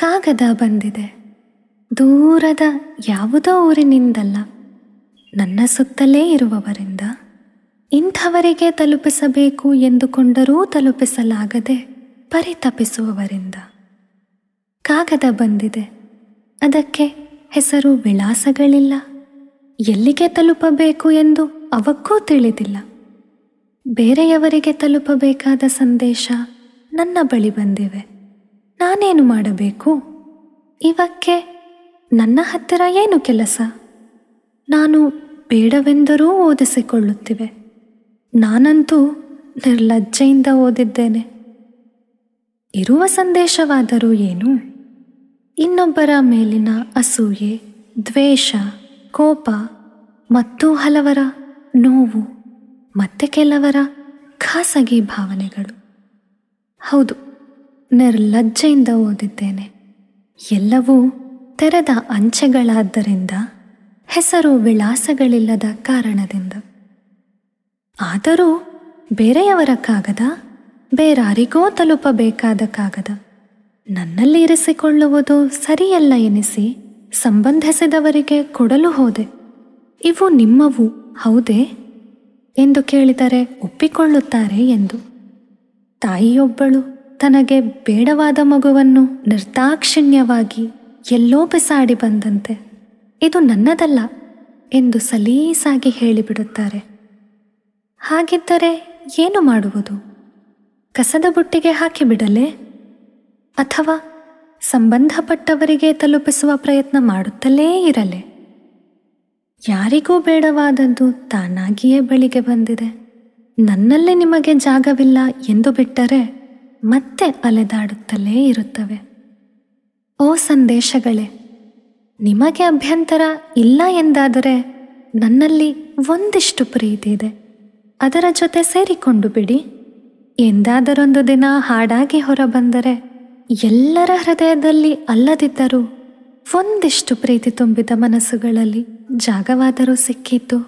ಕಾಗದ ಬಂದಿದೆ ದೂರದ ಯಾವುದೋ ಊರಿನಿಂದಲ್ಲ ನನ್ನ ಸುತ್ತಲೇ ಇರುವವರಿಂದ ಇಂಥವರಿಗೆ ತಲುಪಿಸಬೇಕು ಎಂದುಕೊಂಡರೂ ತಲುಪಿಸಲಾಗದೆ ಪರಿತಪಿಸುವವರಿಂದ ಕಾಗದ ಬಂದಿದೆ ಅದಕ್ಕೆ ಹೆಸರು ವಿಳಾಸಗಳಿಲ್ಲ ಎಲ್ಲಿಗೆ ತಲುಪಬೇಕು ಎಂದು ಅವಕ್ಕೂ ತಿಳಿದಿಲ್ಲ ಬೇರೆಯವರಿಗೆ ತಲುಪಬೇಕಾದ ಸಂದೇಶ ನನ್ನ ಬಳಿ ಬಂದಿವೆ ನಾನೇನು ಮಾಡಬೇಕು ಇವಕ್ಕೆ ನನ್ನ ಹತ್ತಿರ ಏನು ಕೆಲಸ ನಾನು ಬೇಡವೆಂದರೂ ಓದಿಸಿಕೊಳ್ಳುತ್ತಿವೆ ನಾನಂತೂ ನಿರ್ಲಜ್ಜೆಯಿಂದ ಓದಿದ್ದೇನೆ ಇರುವ ಸಂದೇಶವಾದರೂ ಏನು ಇನ್ನೊಬ್ಬರ ಮೇಲಿನ ಅಸೂಯೆ ದ್ವೇಷ ಕೋಪ ಮತ್ತು ಹಲವರ ನೋವು ಮತ್ತೆ ಕೆಲವರ ಖಾಸಗಿ ಭಾವನೆಗಳು ಹೌದು ನಿರ್ಲಜ್ಜೆಯಿಂದ ಓದಿದ್ದೇನೆ ಎಲ್ಲವೂ ತೆರೆದ ಅಂಚೆಗಳಾದ್ದರಿಂದ ಹೆಸರು ವಿಳಾಸಗಳಿಲ್ಲದ ಕಾರಣದಿಂದ ಆದರೂ ಬೇರೆಯವರ ಕಾಗದ ಬೇರಾರಿಗೋ ತಲುಪಬೇಕಾದ ಕಾಗದ ನನ್ನಲ್ಲಿ ಇರಿಸಿಕೊಳ್ಳುವುದು ಸರಿಯಲ್ಲ ಎನಿಸಿ ಸಂಬಂಧಿಸಿದವರಿಗೆ ಕೊಡಲು ಹೋದೆ ಇವು ನಿಮ್ಮವು ಹೌದೇ ಎಂದು ಕೇಳಿದರೆ ಒಪ್ಪಿಕೊಳ್ಳುತ್ತಾರೆ ಎಂದು ತಾಯಿಯೊಬ್ಬಳು ತನಗೆ ಬೇಡವಾದ ಮಗುವನ್ನು ನಿರ್ದಾಕ್ಷಿಣ್ಯವಾಗಿ ಎಲ್ಲೋ ಬಿಸಾಡಿ ಬಂದಂತೆ ಇದು ನನ್ನದಲ್ಲ ಎಂದು ಸಲೀಸಾಗಿ ಹೇಳಿಬಿಡುತ್ತಾರೆ ಹಾಗಿದ್ದರೆ ಏನು ಮಾಡುವುದು ಕಸದ ಬುಟ್ಟಿಗೆ ಹಾಕಿಬಿಡಲೆ ಅಥವಾ ಸಂಬಂಧಪಟ್ಟವರಿಗೆ ತಲುಪಿಸುವ ಪ್ರಯತ್ನ ಮಾಡುತ್ತಲೇ ಇರಲೆ ಯಾರಿಗೂ ಬೇಡವಾದದ್ದು ತಾನಾಗಿಯೇ ಬಳಿಗೆ ಬಂದಿದೆ ನನ್ನಲ್ಲಿ ನಿಮಗೆ ಜಾಗವಿಲ್ಲ ಎಂದು ಬಿಟ್ಟರೆ ಮತ್ತೆ ಅಲೆದಾಡುತ್ತಲೇ ಇರುತ್ತವೆ ಓ ಸಂದೇಶಗಳೇ ನಿಮಗೆ ಅಭ್ಯಂತರ ಇಲ್ಲ ಎಂದಾದರೆ ನನ್ನಲ್ಲಿ ಒಂದಿಷ್ಟು ಪ್ರೀತಿ ಇದೆ ಅದರ ಜೊತೆ ಸೇರಿಕೊಂಡು ಬಿಡಿ ಎಂದಾದರೊಂದು ದಿನ ಹಾಡಾಗಿ ಹೊರಬಂದರೆ ಎಲ್ಲರ ಹೃದಯದಲ್ಲಿ ಅಲ್ಲದಿದ್ದರೂ ಒಂದಿಷ್ಟು ಪ್ರೀತಿ ತುಂಬಿದ ಮನಸ್ಸುಗಳಲ್ಲಿ ಜಾಗವಾದರೂ ಸಿಕ್ಕಿತು